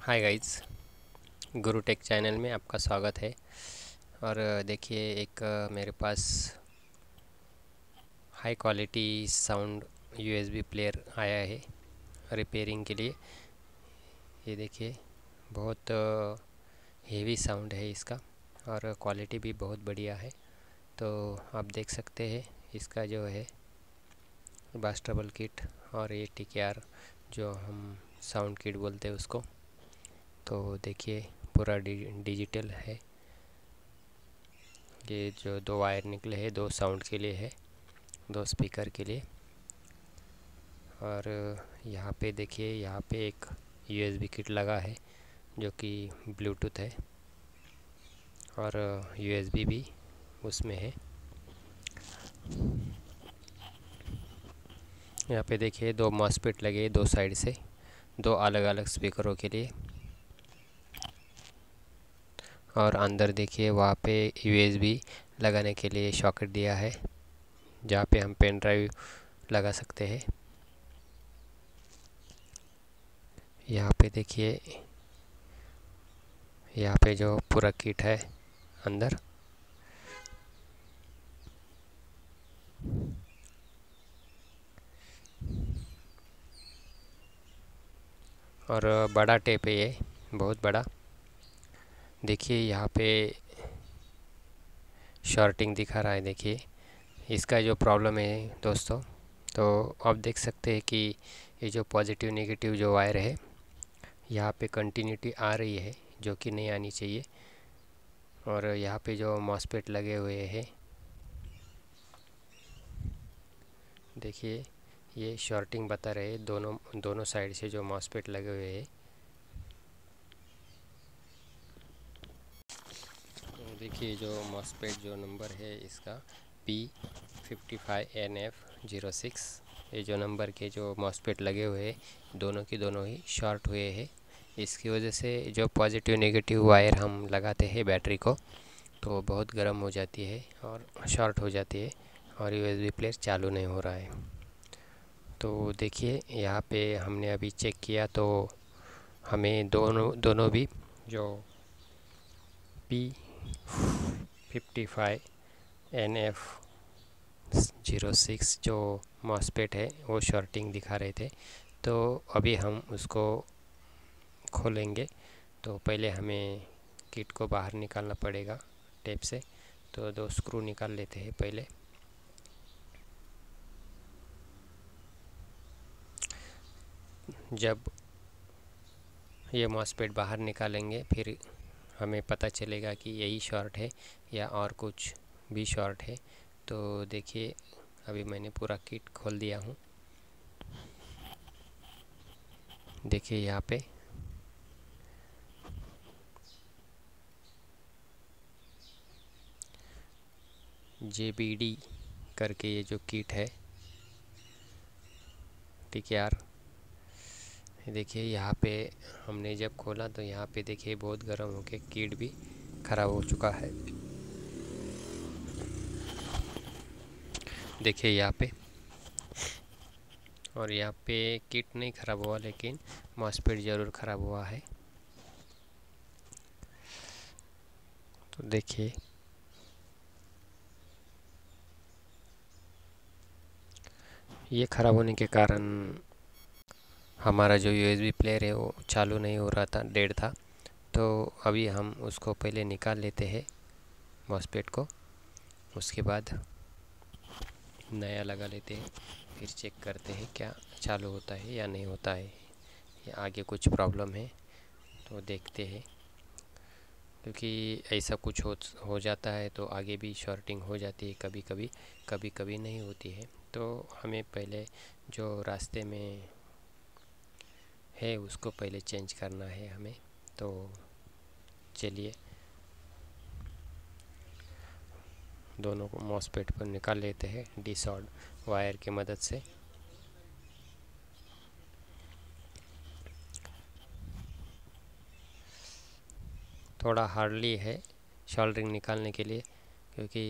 हाय guys Guru tech channel में आपका स्वागत है और देखिए एक मेरे पास high quality sound USB player आया है रिपेयरिंग के लिए ये देखिए बहुत हेवी साउंड है इसका और क्वालिटी भी बहुत बढ़िया है तो आप देख सकते हैं इसका जो है बास्टरबल किट और ये टी जो हम साउंड किट बोलते हैं उसको तो देखिए पूरा डिजिटल है ये जो दो वायर निकले हैं दो साउंड के लिए है दो स्पीकर के लिए और यहाँ पे देखिए यहाँ पे एक यूएसबी किट लगा है जो कि ब्लूटूथ है और यूएसबी भी उसमें है यहाँ पे देखिए दो मॉसपेट लगे दो साइड से दो अलग अलग स्पीकरों के लिए और अंदर देखिए वहाँ पे यूएसबी लगाने के लिए शॉकेट दिया है जहाँ पे हम पेन ड्राइव लगा सकते हैं यहाँ पे देखिए यहाँ पे जो पूरा किट है अंदर और बड़ा टेप है ये बहुत बड़ा देखिए यहाँ पे शॉर्टिंग दिखा रहा है देखिए इसका जो प्रॉब्लम है दोस्तों तो आप देख सकते हैं कि ये जो पॉजिटिव नेगेटिव जो वायर है यहाँ पे कंटिन्यूटी आ रही है जो कि नहीं आनी चाहिए और यहाँ पे जो मॉसपेट लगे हुए हैं देखिए ये शॉर्टिंग बता रहे दोनों दोनों साइड से जो मॉसपेट लगे हुए हैं देखिए जो मॉसपेट जो नंबर है इसका P fifty five N F zero six ये जो नंबर के जो मॉसपेट लगे हुए दोनों के दोनों ही शॉर्ट हुए हैं इसकी वजह से जो पॉजिटिव नेगेटिव वायर हम लगाते हैं बैटरी को तो बहुत गर्म हो जाती है और शॉर्ट हो जाती है और यूएसबी प्लेयर चालू नहीं हो रहा है तो देखिए यहाँ पे हमने अभी चेक किया तो हमें दोनों दोनों भी जो P fifty five N F zero six जो मॉसपेट है वो शॉर्टिंग दिखा रहे थे तो अभी हम उसको खोलेंगे तो पहले हमें किट को बाहर निकालना पड़ेगा टेप से तो दो स्क्रू निकाल लेते हैं पहले जब ये मॉसपेट बाहर निकालेंगे फिर हमें पता चलेगा कि यही शॉर्ट है या और कुछ भी शॉर्ट है तो देखिए अभी मैंने पूरा किट खोल दिया हूँ देखिए यहाँ पे जे बी डी करके ये जो किट है टी के आर देखिए यहाँ पे हमने जब खोला तो यहाँ पे देखिए बहुत गर्म होके कीट भी ख़राब हो चुका है देखिए यहाँ पे और यहाँ पे किट नहीं ख़राब हुआ लेकिन मॉसपीड ज़रूर ख़राब हुआ है तो देखिए ये ख़राब होने के कारण हमारा जो यूएसबी प्लेयर है वो चालू नहीं हो रहा था डेड था तो अभी हम उसको पहले निकाल लेते हैं मॉसपेट को उसके बाद नया लगा लेते हैं फिर चेक करते हैं क्या चालू होता है या नहीं होता है या आगे कुछ प्रॉब्लम है तो देखते हैं क्योंकि ऐसा कुछ हो हो जाता है तो आगे भी शॉर्टिंग हो जाती है कभी कभी कभी कभी नहीं होती है तो हमें पहले जो रास्ते में है उसको पहले चेंज करना है हमें तो चलिए दोनों को मॉसपेट पर निकाल लेते हैं डिसऑर्ड वायर की मदद से थोड़ा हार्डली है शोल्डरिंग निकालने के लिए क्योंकि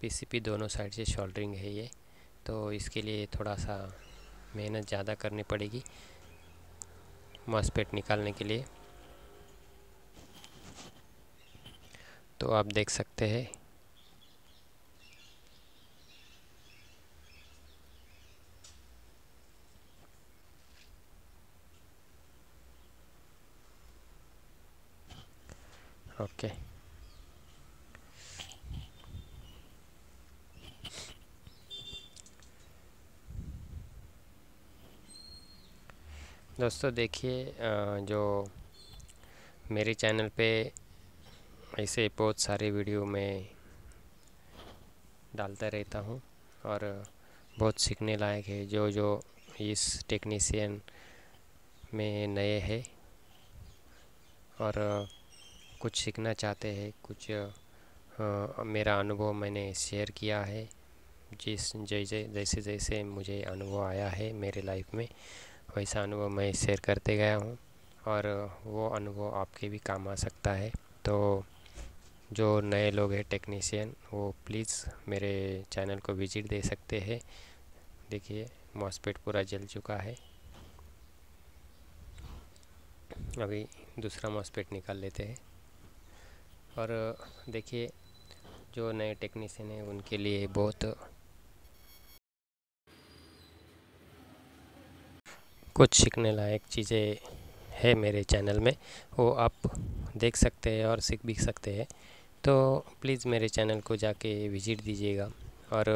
पीसीपी दोनों साइड से शोल्डरिंग है ये तो इसके लिए थोड़ा सा मेहनत ज़्यादा करनी पड़ेगी मॉसपेट निकालने के लिए तो आप देख सकते हैं दोस्तों देखिए जो मेरे चैनल पे ऐसे बहुत सारे वीडियो मैं डालता रहता हूँ और बहुत सीखने लायक है जो जो इस टेक्नीसियन में नए हैं और कुछ सीखना चाहते हैं कुछ मेरा अनुभव मैंने शेयर किया है जिस जैसे जैसे जैसे मुझे अनुभव आया है मेरे लाइफ में वैसा अनुभव मैं शेयर करते गया हूँ और वो अनुभव आपके भी काम आ सकता है तो जो नए लोग हैं टेक्नीशियन वो प्लीज़ मेरे चैनल को विजिट दे सकते हैं देखिए मॉसपेट पूरा जल चुका है अभी दूसरा मॉसपेट निकाल लेते हैं और देखिए जो नए टेक्नीशियन हैं उनके लिए बहुत कुछ सीखने लायक चीज़ें है मेरे चैनल में वो आप देख सकते हैं और सीख भी सकते हैं तो प्लीज़ मेरे चैनल को जाके विज़िट दीजिएगा और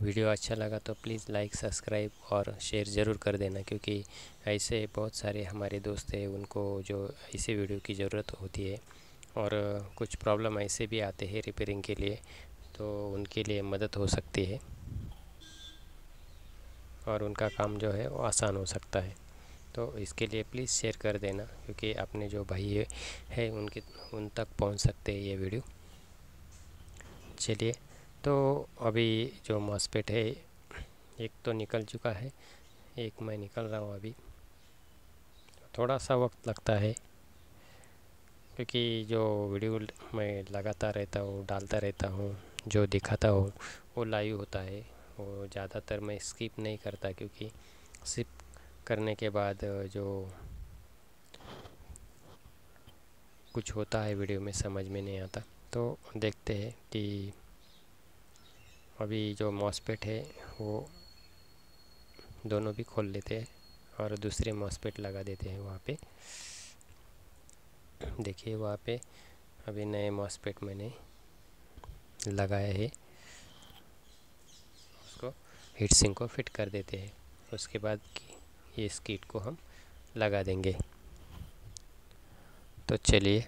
वीडियो अच्छा लगा तो प्लीज़ लाइक सब्सक्राइब और शेयर ज़रूर कर देना क्योंकि ऐसे बहुत सारे हमारे दोस्त हैं उनको जो ऐसे वीडियो की ज़रूरत होती है और कुछ प्रॉब्लम ऐसे भी आते हैं रिपेयरिंग के लिए तो उनके लिए मदद हो सकती है और उनका काम जो है वो आसान हो सकता है तो इसके लिए प्लीज़ शेयर कर देना क्योंकि अपने जो भाई है, है उनके उन तक पहुंच सकते हैं ये वीडियो चलिए तो अभी जो मॉसपेट है एक तो निकल चुका है एक मैं निकल रहा हूँ अभी थोड़ा सा वक्त लगता है क्योंकि जो वीडियो मैं लगाता रहता हूँ डालता रहता हूँ जो दिखाता हूँ वो लाइव होता है और ज़्यादातर मैं स्किप नहीं करता क्योंकि स्किप करने के बाद जो कुछ होता है वीडियो में समझ में नहीं आता तो देखते हैं कि अभी जो मॉसपेट है वो दोनों भी खोल लेते हैं और दूसरे मॉसपेट लगा देते हैं वहाँ पे देखिए वहाँ पे अभी नए मॉसपेट मैंने लगाया है हीट सिंक को फिट कर देते हैं उसके बाद ये इस कीट को हम लगा देंगे तो चलिए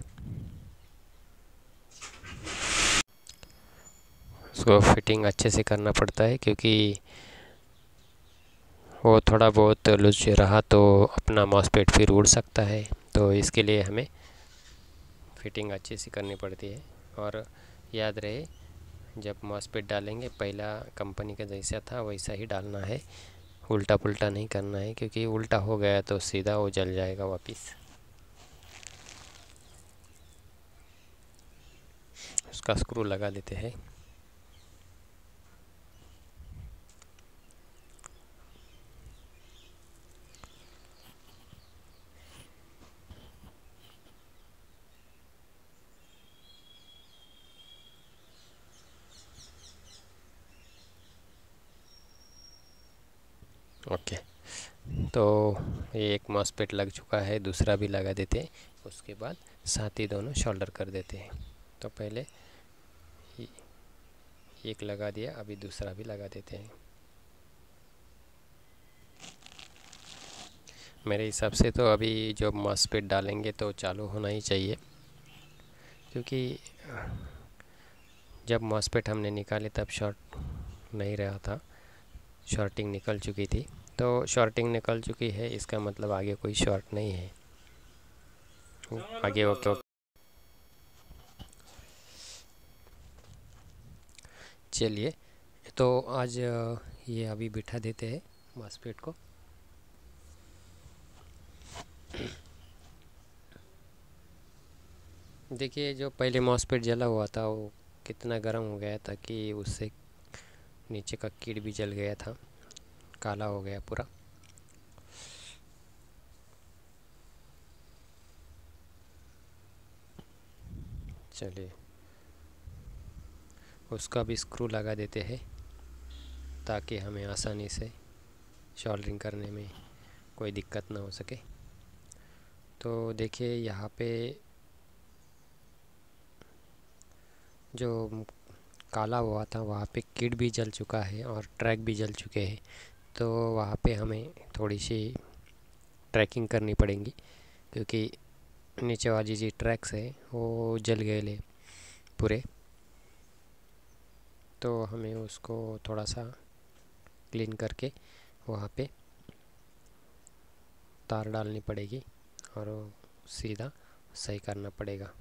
उसको फिटिंग अच्छे से करना पड़ता है क्योंकि वो थोड़ा बहुत लुज रहा तो अपना मॉसपेट फिर उड़ सकता है तो इसके लिए हमें फिटिंग अच्छे से करनी पड़ती है और याद रहे जब मॉसपेट डालेंगे पहला कंपनी का जैसा था वैसा ही डालना है उल्टा पुल्टा नहीं करना है क्योंकि उल्टा हो गया तो सीधा वो जल जाएगा वापस उसका स्क्रू लगा देते हैं तो ये एक मॉसपेट लग चुका है दूसरा भी लगा देते हैं उसके बाद साथ ही दोनों शोल्डर कर देते हैं तो पहले एक लगा दिया अभी दूसरा भी लगा देते हैं मेरे हिसाब से तो अभी जो मॉसपेट डालेंगे तो चालू होना ही चाहिए क्योंकि जब मॉसपेट हमने निकाले तब शॉर्ट नहीं रहा था शॉर्टिंग निकल चुकी थी तो शॉर्टिंग निकल चुकी है इसका मतलब आगे कोई शॉर्ट नहीं है आगे ओके ओके चलिए तो आज ये अभी बिठा देते हैं मास्पेट को देखिए जो पहले मॉसपेट जला हुआ था वो कितना गर्म हो गया था कि उससे नीचे का कीड़ भी जल गया था काला हो गया पूरा चलिए उसका भी स्क्रू लगा देते हैं ताकि हमें आसानी से शॉल्डरिंग करने में कोई दिक्कत ना हो सके तो देखिए यहाँ पे जो काला हुआ था वहाँ पे किट भी जल चुका है और ट्रैक भी जल चुके हैं तो वहाँ पे हमें थोड़ी सी ट्रैकिंग करनी पड़ेगी क्योंकि नीचे वाली जी ट्रैक्स है वो जल गए ले पूरे तो हमें उसको थोड़ा सा क्लीन करके वहाँ पे तार डालनी पड़ेगी और सीधा सही करना पड़ेगा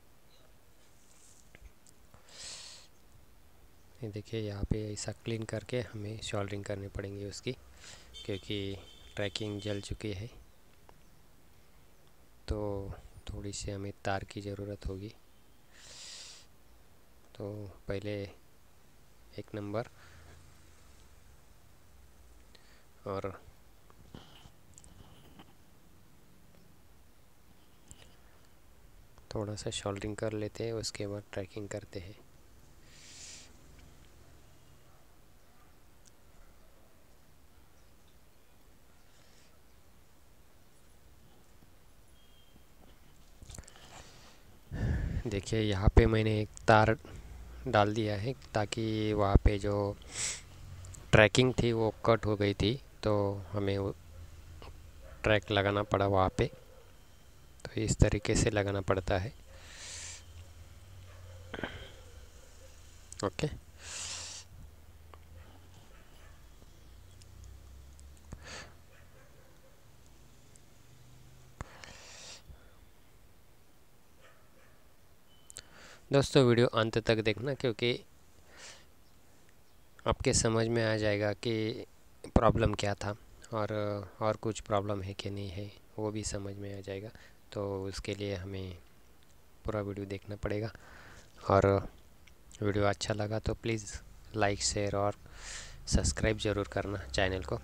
ये देखिए यहाँ पे ऐसा क्लीन करके हमें शोल्डरिंग करनी पड़ेंगी उसकी क्योंकि ट्रैकिंग जल चुकी है तो थोड़ी सी हमें तार की ज़रूरत होगी तो पहले एक नंबर और थोड़ा सा शोल्डरिंग कर लेते हैं उसके बाद ट्रैकिंग करते हैं देखिए यहाँ पे मैंने एक तार डाल दिया है ताकि वहाँ पे जो ट्रैकिंग थी वो कट हो गई थी तो हमें ट्रैक लगाना पड़ा वहाँ पे तो इस तरीके से लगाना पड़ता है ओके okay. दोस्तों वीडियो अंत तक देखना क्योंकि आपके समझ में आ जाएगा कि प्रॉब्लम क्या था और और कुछ प्रॉब्लम है कि नहीं है वो भी समझ में आ जाएगा तो उसके लिए हमें पूरा वीडियो देखना पड़ेगा और वीडियो अच्छा लगा तो प्लीज़ लाइक शेयर और सब्सक्राइब ज़रूर करना चैनल को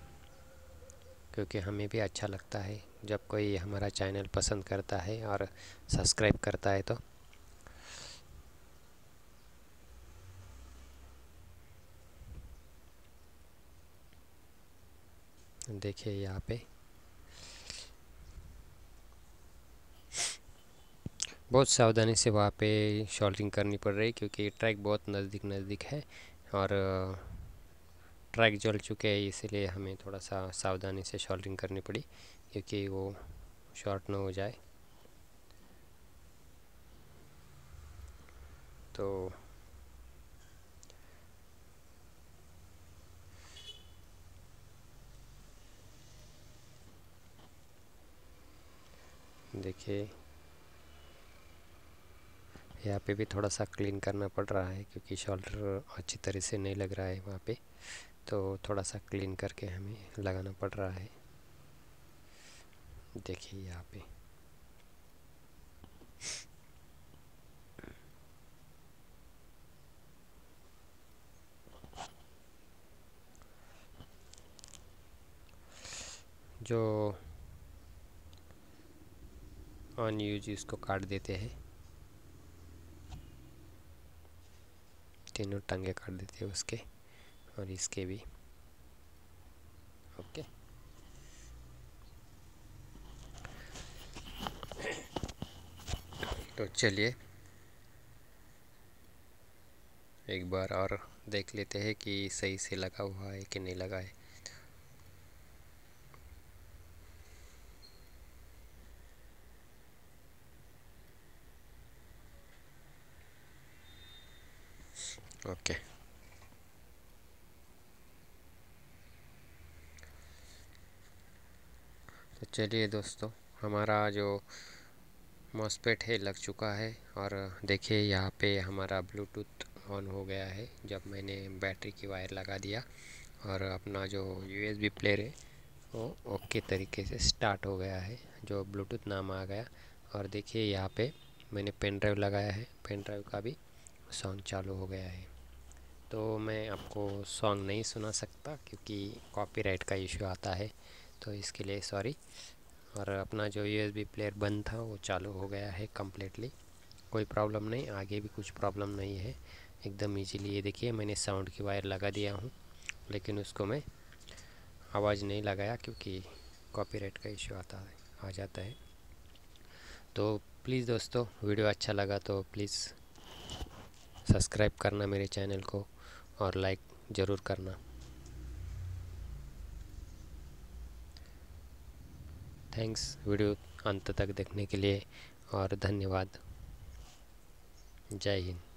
क्योंकि हमें भी अच्छा लगता है जब कोई हमारा चैनल पसंद करता है और सब्सक्राइब करता है तो देखिए यहाँ पे बहुत सावधानी से वहाँ पे शॉल्टिंग करनी पड़ रही है क्योंकि ट्रैक बहुत नज़दीक नज़दीक है और ट्रैक जल चुके हैं इसीलिए हमें थोड़ा सा सावधानी से शॉल्टिंग करनी पड़ी क्योंकि वो शॉर्ट ना हो जाए तो देखिए यहाँ पे भी थोड़ा सा क्लीन करना पड़ रहा है क्योंकि शोल्डर अच्छी तरह से नहीं लग रहा है वहाँ पे तो थोड़ा सा क्लीन करके हमें लगाना पड़ रहा है देखिए यहाँ पे जो अनयूज इसको काट देते हैं तीनों टांगे काट देते हैं उसके और इसके भी ओके तो चलिए एक बार और देख लेते हैं कि सही से लगा हुआ है कि नहीं लगा है ओके तो चलिए दोस्तों हमारा जो मॉसपेट है लग चुका है और देखिए यहाँ पे हमारा ब्लूटूथ ऑन हो गया है जब मैंने बैटरी की वायर लगा दिया और अपना जो यूएसबी प्लेयर है वो ओके तरीके से स्टार्ट हो गया है जो ब्लूटूथ नाम आ गया और देखिए यहाँ पे मैंने पेन ड्राइव लगाया है पेन ड्राइव का भी साउंड चालू हो गया है तो मैं आपको सॉन्ग नहीं सुना सकता क्योंकि कॉपीराइट का इशू आता है तो इसके लिए सॉरी और अपना जो यूएसबी प्लेयर बंद था वो चालू हो गया है कम्प्लीटली कोई प्रॉब्लम नहीं आगे भी कुछ प्रॉब्लम नहीं है एकदम ईजीली ये देखिए मैंने साउंड की वायर लगा दिया हूँ लेकिन उसको मैं आवाज़ नहीं लगाया क्योंकि कॉपीराइट का इशू आता है आ जाता है तो प्लीज़ दोस्तों वीडियो अच्छा लगा तो प्लीज़ सब्सक्राइब करना मेरे चैनल को और लाइक ज़रूर करना थैंक्स वीडियो अंत तक देखने के लिए और धन्यवाद जय हिंद